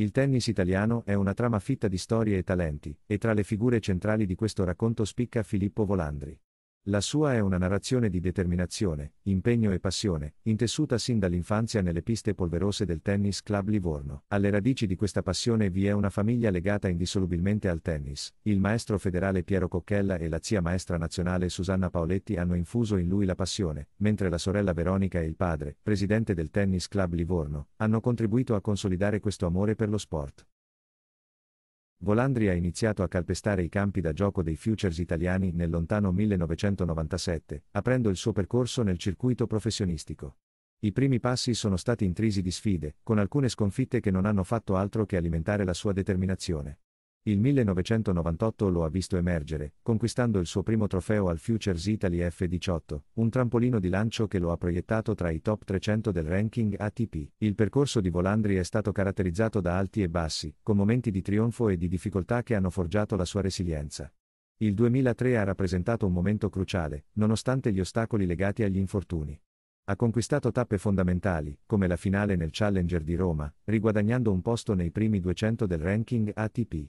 Il tennis italiano è una trama fitta di storie e talenti, e tra le figure centrali di questo racconto spicca Filippo Volandri. La sua è una narrazione di determinazione, impegno e passione, intessuta sin dall'infanzia nelle piste polverose del Tennis Club Livorno. Alle radici di questa passione vi è una famiglia legata indissolubilmente al tennis. Il maestro federale Piero Cocchella e la zia maestra nazionale Susanna Paoletti hanno infuso in lui la passione, mentre la sorella Veronica e il padre, presidente del Tennis Club Livorno, hanno contribuito a consolidare questo amore per lo sport. Volandri ha iniziato a calpestare i campi da gioco dei futures italiani nel lontano 1997, aprendo il suo percorso nel circuito professionistico. I primi passi sono stati intrisi di sfide, con alcune sconfitte che non hanno fatto altro che alimentare la sua determinazione. Il 1998 lo ha visto emergere, conquistando il suo primo trofeo al Futures Italy F18, un trampolino di lancio che lo ha proiettato tra i top 300 del ranking ATP. Il percorso di Volandri è stato caratterizzato da alti e bassi, con momenti di trionfo e di difficoltà che hanno forgiato la sua resilienza. Il 2003 ha rappresentato un momento cruciale, nonostante gli ostacoli legati agli infortuni ha conquistato tappe fondamentali, come la finale nel Challenger di Roma, riguadagnando un posto nei primi 200 del ranking ATP.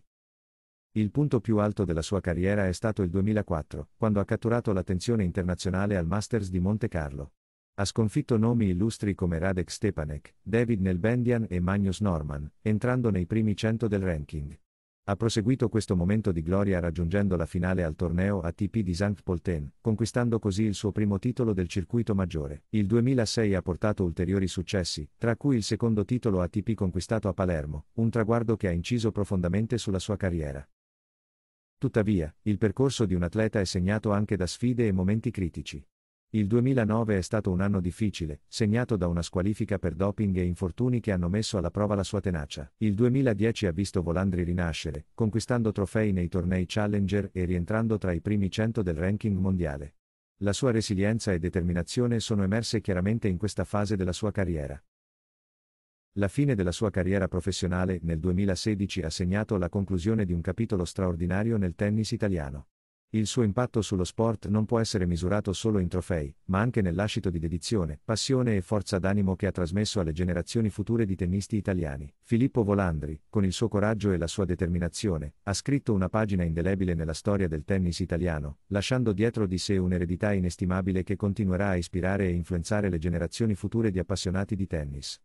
Il punto più alto della sua carriera è stato il 2004, quando ha catturato l'attenzione internazionale al Masters di Monte Carlo. Ha sconfitto nomi illustri come Radek Stepanek, David Nelbendian e Magnus Norman, entrando nei primi 100 del ranking. Ha proseguito questo momento di gloria raggiungendo la finale al torneo ATP di Sankt Polten, conquistando così il suo primo titolo del circuito maggiore. Il 2006 ha portato ulteriori successi, tra cui il secondo titolo ATP conquistato a Palermo, un traguardo che ha inciso profondamente sulla sua carriera. Tuttavia, il percorso di un atleta è segnato anche da sfide e momenti critici. Il 2009 è stato un anno difficile, segnato da una squalifica per doping e infortuni che hanno messo alla prova la sua tenacia. Il 2010 ha visto Volandri rinascere, conquistando trofei nei tornei Challenger e rientrando tra i primi 100 del ranking mondiale. La sua resilienza e determinazione sono emerse chiaramente in questa fase della sua carriera. La fine della sua carriera professionale nel 2016 ha segnato la conclusione di un capitolo straordinario nel tennis italiano. Il suo impatto sullo sport non può essere misurato solo in trofei, ma anche nell'ascito di dedizione, passione e forza d'animo che ha trasmesso alle generazioni future di tennisti italiani. Filippo Volandri, con il suo coraggio e la sua determinazione, ha scritto una pagina indelebile nella storia del tennis italiano, lasciando dietro di sé un'eredità inestimabile che continuerà a ispirare e influenzare le generazioni future di appassionati di tennis.